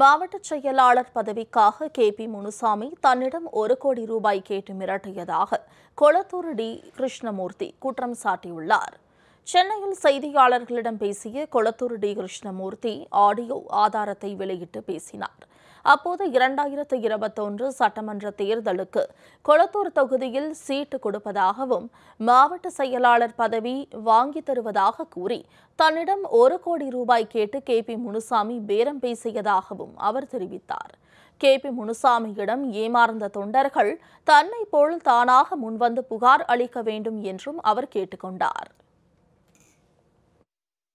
மாவட்ட செயலாளர் பதவிக்காக கே பி முனுசாமி தன்னிடம் ஒரு கோடி ரூபாய் கேட்டு மிரட்டியதாக கொளத்தூர் டி கிருஷ்ணமூர்த்தி குற்றம் சாட்டியுள்ளார் சென்னையில் செய்தியாளர்களிடம் பேசிய கொளத்தூர் டி கிருஷ்ணமூர்த்தி ஆடியோ ஆதாரத்தை வெளியிட்டு பேசினார் அப்போது இரண்டாயிரத்து இருபத்தொன்று சட்டமன்ற தேர்தலுக்கு கொளத்தூர் தொகுதியில் சீட்டு கொடுப்பதாகவும் மாவட்ட செயலாளர் பதவி வாங்கி தருவதாக கூறி தன்னிடம் ஒரு கோடி ரூபாய் கேட்டு கே பி முனுசாமி பேரம் பேசியதாகவும் அவர் தெரிவித்தார் கே பி முனுசாமியிடம் ஏமாறந்த தொண்டர்கள் தன்னை போல் தானாக முன்வந்து புகார் அளிக்க வேண்டும் என்றும் அவர் கேட்டுக்கொண்டார்